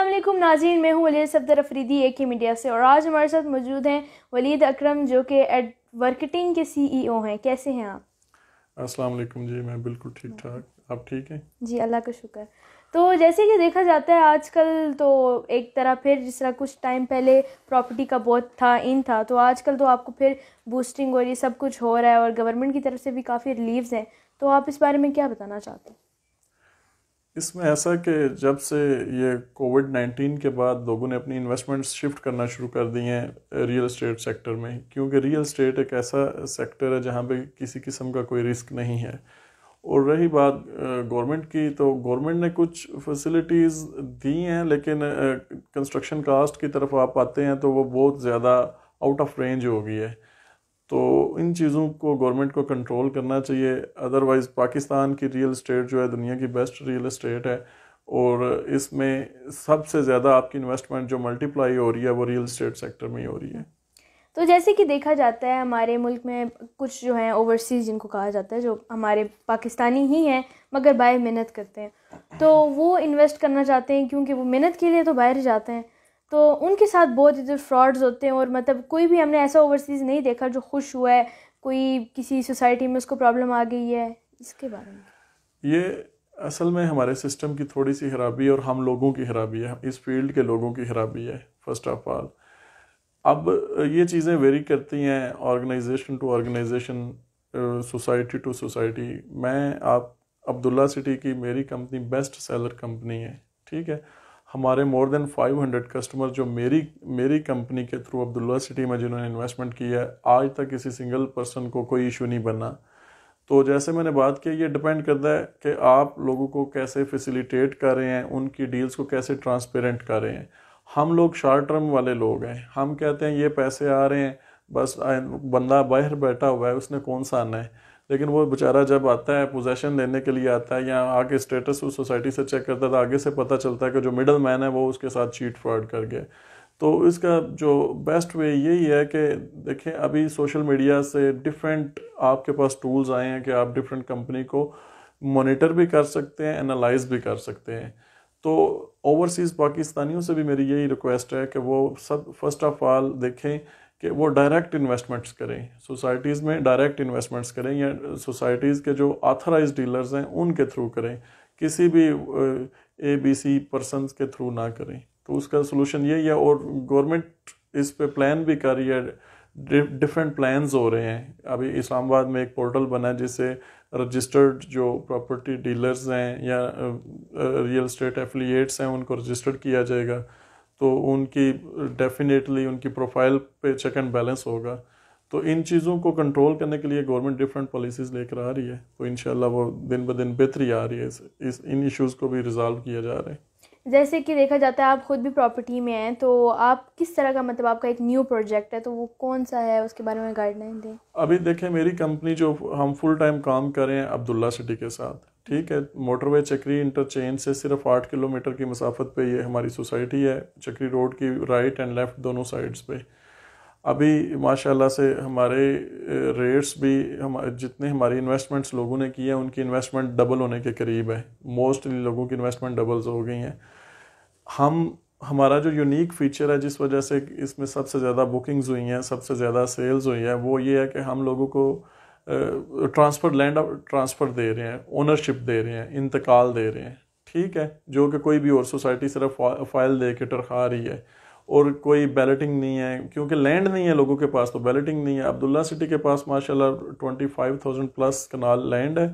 असलम नाजीन मैं हूँ वलीद सफदर अफरीदी एक के मीडिया से और आज हमारे साथ मौजूद हैं वलीद अकरम जो कि एड वर्कटिंग के सीईओ e हैं कैसे हैं आप अस्सलाम वालेकुम जी मैं बिल्कुल ठीक ठाक आप ठीक हैं जी अल्लाह का शुक्र तो जैसे कि देखा जाता है आजकल तो एक तरह फिर जिस तरह कुछ टाइम पहले प्रॉपर्टी का बहुत था इन था तो आजकल तो आपको फिर बूस्टिंग और ये सब कुछ हो रहा है और गवर्नमेंट की तरफ से भी काफ़ी रिलीव्स हैं तो आप इस बारे में क्या बताना चाहते हैं इसमें ऐसा कि जब से ये कोविड नाइन्टीन के बाद लोगों ने अपनी इन्वेस्टमेंट्स शिफ्ट करना शुरू कर दी हैं रियल इस्टेट सेक्टर में क्योंकि रियल इस्टेट एक ऐसा सेक्टर है जहाँ पे किसी किस्म का कोई रिस्क नहीं है और रही बात गवर्नमेंट की तो गवर्नमेंट ने कुछ फैसिलिटीज़ दी हैं लेकिन कंस्ट्रक्शन कास्ट की तरफ आप आते हैं तो वो बहुत ज़्यादा आउट ऑफ रेंज हो गई है तो इन चीज़ों को गवर्नमेंट को कंट्रोल करना चाहिए अदरवाइज़ पाकिस्तान की रियल इस्टेट जो है दुनिया की बेस्ट रियल इस्टेट है और इसमें सबसे ज़्यादा आपकी इन्वेस्टमेंट जो मल्टीप्लाई हो रही है वो रियल इस्टेट सेक्टर में ही हो रही है तो जैसे कि देखा जाता है हमारे मुल्क में कुछ जो हैं ओवरसीज़ जिनको कहा जाता है जो हमारे पाकिस्तानी ही हैं मगर बाहर मेहनत करते हैं तो वो इन्वेस्ट करना चाहते हैं क्योंकि वो मेहनत के लिए तो बाहर जाते हैं तो उनके साथ बहुत इधर फ्रॉड्स होते हैं और मतलब कोई भी हमने ऐसा ओवरसीज़ नहीं देखा जो खुश हुआ है कोई किसी सोसाइटी में उसको प्रॉब्लम आ गई है इसके बारे में ये असल में हमारे सिस्टम की थोड़ी सी खराबी और हम लोगों की खराबी है इस फील्ड के लोगों की खराबी है फर्स्ट ऑफ ऑल अब ये चीज़ें वेरी करती हैं organization to organization society to society मैं आप अब्दुल्ला सिटी की मेरी कंपनी बेस्ट सेलर कंपनी है ठीक है हमारे मोर देन 500 कस्टमर जो मेरी मेरी कंपनी के थ्रू अब्दुल्ला सिटी में जिन्होंने इन्वेस्टमेंट किया है आज तक किसी सिंगल पर्सन को कोई इशू नहीं बना तो जैसे मैंने बात की ये डिपेंड करता है कि आप लोगों को कैसे फैसिलिटेट कर रहे हैं उनकी डील्स को कैसे ट्रांसपेरेंट कर रहे हैं हम लोग शॉर्ट टर्म वाले लोग हैं हम कहते हैं ये पैसे आ रहे हैं बस बंदा बाहर बैठा हुआ है उसने कौन सा आना है लेकिन वो बेचारा जब आता है पोजेशन लेने के लिए आता है या आके स्टेटस उस सोसाइटी से चेक करता है तो आगे से पता चलता है कि जो मिडल मैन है वो उसके साथ चीट फ्रॉड कर गए तो इसका जो बेस्ट वे यही है कि देखें अभी सोशल मीडिया से डिफरेंट आपके पास टूल्स आए हैं कि आप डिफरेंट कंपनी को मॉनिटर भी कर सकते हैं एनालाइज भी कर सकते हैं तो ओवरसीज़ पाकिस्तानियों से भी मेरी यही रिक्वेस्ट है कि वो सब फर्स्ट ऑफ़ ऑल देखें कि वो डायरेक्ट इन्वेस्टमेंट्स करें सोसाइटीज़ में डायरेक्ट इन्वेस्टमेंट्स करें या सोसाइटीज़ के जो ऑथराइज डीलर्स हैं उनके थ्रू करें किसी भी ए बी सी पर्सन के थ्रू ना करें तो उसका सोलूशन यही है और गवर्नमेंट इस पे प्लान भी कर रही है डिफरेंट प्लान हो रहे हैं अभी इस्लामाबाद में एक पोर्टल बना है जिससे रजिस्टर्ड जो प्रॉपर्टी डीलर्स हैं या रियल स्टेट एफिलिएट्स हैं उनको रजिस्टर्ड किया जाएगा तो उनकी डेफिनेटली उनकी प्रोफाइल पे चेक एंड बैलेंस होगा तो इन चीज़ों को कंट्रोल करने के लिए गवर्नमेंट डिफरेंट पॉलिसीज़ लेकर आ रही है तो इन वो दिन ब दिन बेहतरी आ रही है इस, इस इन इश्यूज़ को भी रिजॉल्व किया जा रहा है जैसे कि देखा जाता है आप खुद भी प्रॉपर्टी में हैं तो आप किस तरह का मतलब आपका एक न्यू प्रोजेक्ट है तो वो कौन सा है उसके बारे में गाइडलाइन दें अभी देखें मेरी कंपनी जो हम फुल टाइम काम करें अब्दुल्ला सिटी के साथ ठीक है मोटरवे चक्री इंटरचेंज से सिर्फ आठ किलोमीटर की मसाफत पे ये हमारी सोसाइटी है चक्री रोड की राइट एंड लेफ़्ट दोनों साइड्स पे अभी माशाल्लाह से हमारे रेट्स भी हम जितने हमारी इन्वेस्टमेंट्स लोगों ने की है उनकी इन्वेस्टमेंट डबल होने के करीब है मोस्टली लोगों की इन्वेस्टमेंट डबल्स हो गई हैं हम हमारा जो यूनिक फीचर है जिस वजह से इसमें सबसे ज़्यादा बुकिंग्स हुई हैं सबसे ज़्यादा सेल्स हुई हैं वो ये है कि हम लोगों को ट्रांसफ़र लैंड ट्रांसफ़र दे रहे हैं ओनरशिप दे रहे हैं इंतकाल दे रहे हैं ठीक है जो कि कोई भी और सोसाइटी सिर्फ फाइल दे के टरखा रही है और कोई बैलेटिंग नहीं है क्योंकि लैंड नहीं है लोगों के पास तो बैलेटिंग नहीं है अब्दुल्ला सिटी के पास माशाल्लाह twenty five thousand plus kanal land है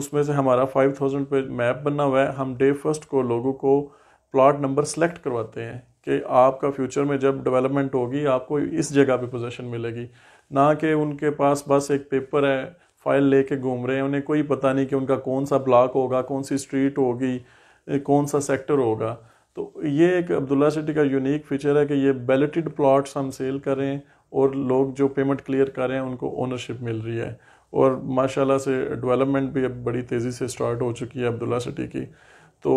उसमें से हमारा फाइव थाउजेंड पे मैप बना हुआ है हम डे फर्स्ट को लोगों को प्लाट नंबर सेलेक्ट करवाते हैं कि आपका फ्यूचर में जब डेवलपमेंट होगी आपको इस जगह पे पोजीशन मिलेगी ना कि उनके पास बस एक पेपर है फाइल लेके घूम रहे हैं उन्हें कोई पता नहीं कि उनका कौन सा ब्लॉक होगा कौन सी स्ट्रीट होगी कौन सा सेक्टर होगा तो ये एक अब्दुल्ला सिटी का यूनिक फीचर है कि ये बेलेटेड प्लॉट्स हम सेल करें और लोग जो पेमेंट क्लियर कर रहे हैं उनको ओनरशिप मिल रही है और माशाल्लाह से डेवलपमेंट भी अब बड़ी तेज़ी से स्टार्ट हो चुकी है अब्दुल्ला सिटी की तो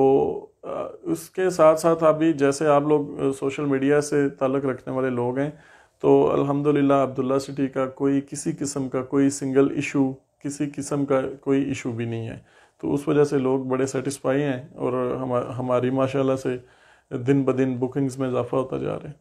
उसके साथ साथ अभी जैसे आप लोग सोशल मीडिया से ताल्लक़ रखने वाले लोग हैं तो अल्हम्दुलिल्लाह अब्दुल्ला सिटी का कोई किसी किस्म का कोई सिंगल इशू किसी किस्म का कोई इशू भी नहीं है तो उस वजह से लोग बड़े सेटिस्फाई हैं और हम हमारी माशाल्लाह से दिन ब दिन बुकिंग्स में इजाफा होता जा रहा है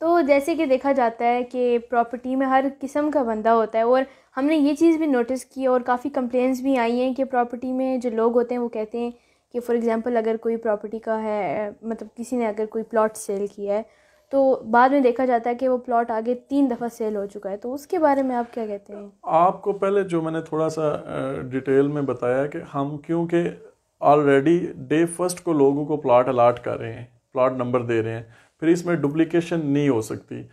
तो जैसे कि देखा जाता है कि प्रॉपर्टी में हर किस्म का बंदा होता है और हमने ये चीज़ भी नोटिस की और काफ़ी कंप्लेंट्स भी आई हैं कि प्रॉपर्टी में जो लोग होते हैं वो कहते हैं कि फ़ॉर एग्ज़ाम्पल अगर कोई प्रॉपर्टी का है मतलब किसी ने अगर कोई प्लॉट सेल किया है तो बाद में देखा जाता है कि वो प्लॉट आगे तीन दफ़ा सेल हो चुका है तो उसके बारे में आप क्या कहते हैं आपको पहले जो मैंने थोड़ा सा डिटेल में बताया कि हम क्योंकि ऑलरेडी डे फर्स्ट को लोगों को प्लाट अलाट कर रहे हैं प्लाट नंबर दे रहे हैं फिर इसमें डुप्लीकेशन नहीं हो सकती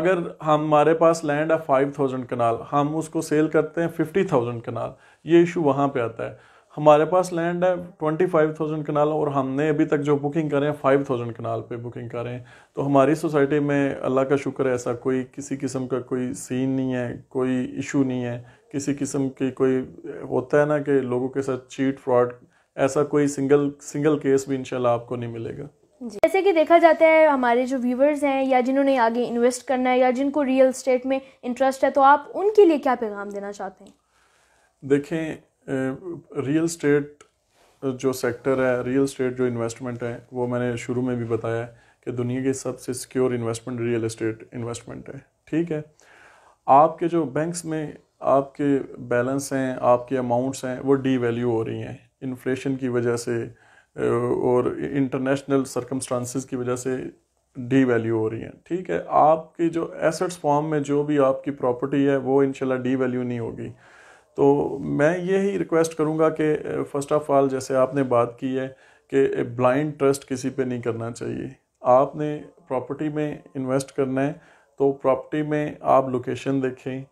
अगर हमारे पास लैंड है फाइव थाउजेंड कनाल हम उसको सेल करते हैं फिफ्टी थाउजेंड कनाल ये इशू वहाँ पे आता है हमारे पास लैंड है ट्वेंटी फाइव थाउजेंड कनाल और हमने अभी तक जो बुकिंग करें फाइव थाउजेंड कनाल पे बुकिंग करें तो हमारी सोसाइटी में अल्लाह का शुक्र है ऐसा कोई किसी किस्म का कोई सीन नहीं है कोई इशू नहीं है किसी किस्म की कोई होता है ना कि लोगों के साथ चीट फ्रॉड ऐसा कोई सिंगल सिंगल केस भी इनशाला आपको नहीं मिलेगा जैसे कि देखा जाता है हमारे जो व्यूवर्स हैं या जिन्होंने आगे इन्वेस्ट करना है या जिनको रियल स्टेट में इंटरेस्ट है तो आप उनके लिए क्या पैगाम देना चाहते हैं देखें रियल स्टेट जो सेक्टर है रियल स्टेट जो इन्वेस्टमेंट है वो मैंने शुरू में भी बताया है कि दुनिया की सबसे secure investment real estate investment है ठीक है आपके जो बैंक्स में आपके बैलेंस हैं आपके अमाउंट्स हैं वो डी वैल्यू हो रही हैं इन्फ्लेशन की वजह से और इंटरनेशनल सरकमस्टांसिस की वजह से डी वैल्यू हो रही हैं ठीक है आपकी जो एसेट्स फॉर्म में जो भी आपकी प्रॉपर्टी है वो इनशाला डी वैल्यू नहीं होगी तो मैं यही रिक्वेस्ट करूँगा कि फ़र्स्ट ऑफ़ ऑल जैसे आपने बात की है कि ब्लाइंड ट्रस्ट किसी पे नहीं करना चाहिए आपने प्रॉपर्टी में इन्वेस्ट करना है तो प्रॉपर्टी में आप लोकेशन देखें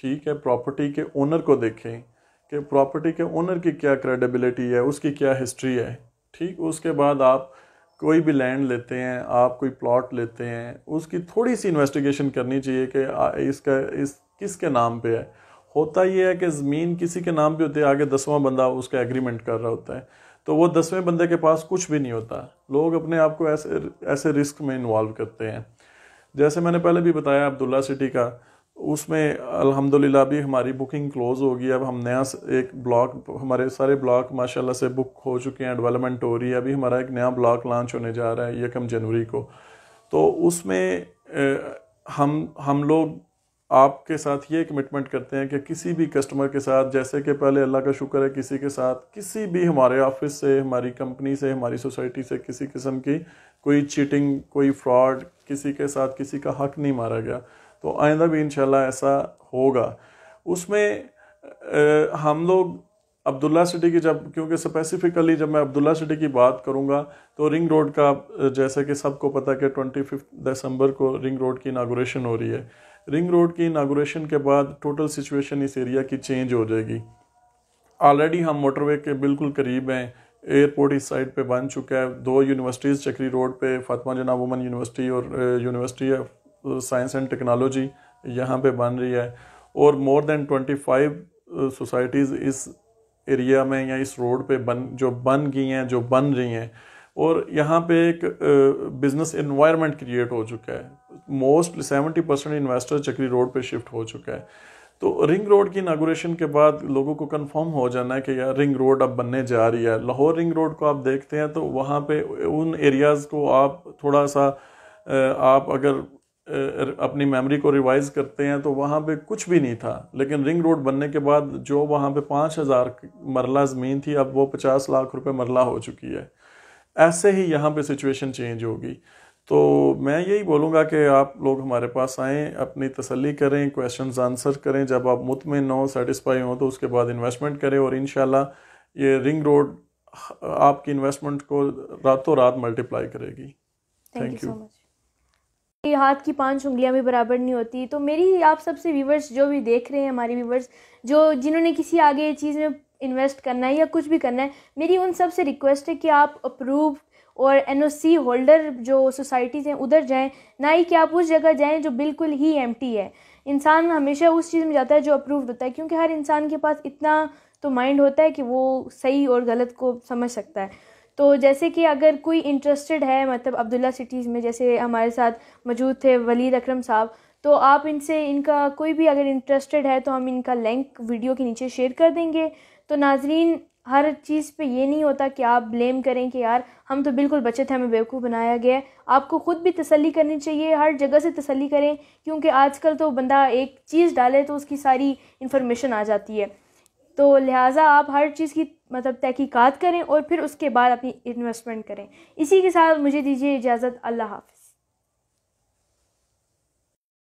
ठीक है प्रॉपर्टी के ओनर को देखें कि प्रॉपर्टी के ओनर की क्या क्रेडिबिलिटी है उसकी क्या हिस्ट्री है ठीक उसके बाद आप कोई भी लैंड लेते हैं आप कोई प्लॉट लेते हैं उसकी थोड़ी सी इन्वेस्टिगेशन करनी चाहिए कि इसका इस किसके नाम पे है होता ये है कि ज़मीन किसी के नाम पर होती है आगे दसवां बंदा उसका एग्रीमेंट कर रहा होता है तो वो दसवें बंदे के पास कुछ भी नहीं होता लोग अपने आप को ऐसे ऐसे रिस्क में इन्वॉल्व करते हैं जैसे मैंने पहले भी बताया अब्दुल्ला सिटी का उसमें अल्हम्दुलिल्लाह भी हमारी बुकिंग क्लोज़ होगी अब हम नया एक ब्लॉक हमारे सारे ब्लॉक माशाल्लाह से बुक हो चुके हैं डेवलपमेंट हो रही है अभी हमारा एक नया ब्लॉक लॉन्च होने जा रहा है यकम जनवरी को तो उसमें हम हम लोग आपके साथ ये कमिटमेंट करते हैं कि किसी भी कस्टमर के साथ जैसे कि पहले अल्लाह का शुक्र है किसी के साथ किसी भी हमारे ऑफिस से हमारी कंपनी से हमारी सोसाइटी से किसी किस्म की कोई चीटिंग कोई फ्रॉड किसी के साथ किसी का हक नहीं मारा गया तो आइंदा भी इन ऐसा होगा उसमें हम लोग अब्दुल्ला सिटी की जब क्योंकि स्पेसिफ़िकली जब मैं अब्दुल्ला सिटी की बात करूंगा तो रिंग रोड का जैसे कि सबको पता है कि ट्वेंटी फिफ्थ दिसंबर को रिंग रोड की इनाग्रेशन हो रही है रिंग रोड की इनाग्रेशन के बाद टोटल सिचुएशन इस एरिया की चेंज हो जाएगी ऑलरेडी हम मोटरवे के बिल्कुल करीब हैं एयरपोर्ट इस साइड पे बन चुका है दो यूनिवर्सिटीज़ चक्री रोड पे फातमा जना वुमन यूनिवर्सिटी और university of science and technology यहाँ पे बन रही है और more than twenty five societies इस एरिया में या इस रोड पे बन जो बन गई हैं जो बन रही हैं और यहाँ पे एक बिज़नेस इन्वायरमेंट क्रिएट हो चुका है most seventy percent investor Chakri road पे शिफ्ट हो चुका है तो रिंग रोड की नागोरेशन के बाद लोगों को कंफर्म हो जाना है कि यार रिंग रोड अब बनने जा रही है लाहौर रिंग रोड को आप देखते हैं तो वहाँ पे उन एरियाज़ को आप थोड़ा सा आप अगर अपनी मेमोरी को रिवाइज़ करते हैं तो वहाँ पे कुछ भी नहीं था लेकिन रिंग रोड बनने के बाद जो वहाँ पे पाँच हज़ार मरला ज़मीन थी अब वो पचास लाख रुपए मरला हो चुकी है ऐसे ही यहाँ पे सिचुएशन चेंज होगी तो मैं यही बोलूँगा कि आप लोग हमारे पास आएँ अपनी तसल्ली करें क्वेश्चन आंसर करें जब आप मुतमिन हों सेटिस्फाई हों तो उसके बाद इन्वेस्टमेंट करें और इन ये रिंग रोड आपकी इन्वेस्टमेंट को रातों रात मल्टीप्लाई करेगी थैंक यू हाथ की पांच उंगलियां भी बराबर नहीं होती तो मेरी आप सबसे व्यूवर्स जो भी देख रहे हैं हमारे व्यूवर्स जो जिन्होंने किसी आगे चीज़ में इन्वेस्ट करना है या कुछ भी करना है मेरी उन सब से रिक्वेस्ट है कि आप अप्रूव और एन होल्डर जो सोसाइटीज़ हैं उधर जाएँ ना ही कि आप उस जगह जाएँ जो बिल्कुल ही एम है इंसान हमेशा उस चीज़ में जाता है जो अप्रूव्ड होता है क्योंकि हर इंसान के पास इतना तो माइंड होता है कि वो सही और गलत को समझ सकता है तो जैसे कि अगर कोई इंटरेस्टेड है मतलब अब्दुल्ला सिटीज़ में जैसे हमारे साथ मौजूद थे वलीद अकरम साहब तो आप इनसे इनका कोई भी अगर इंटरेस्टेड है तो हम इनका लिंक वीडियो के नीचे शेयर कर देंगे तो नाजरीन हर चीज़ पे ये नहीं होता कि आप ब्लेम करें कि यार हम तो बिल्कुल बचे थे हमें बेवकूफ़ बनाया गया है आपको ख़ुद भी तसल्ली करनी चाहिए हर जगह से तसल्ली करें क्योंकि आजकल तो बंदा एक चीज़ डाले तो उसकी सारी इन्फॉर्मेशन आ जाती है तो लिहाजा आप हर चीज़ की मतलब तहकीकात करें और फिर उसके बाद अपनी इन्वेस्टमेंट करें इसी के साथ मुझे दीजिए इजाज़त अल्लाह हाफ़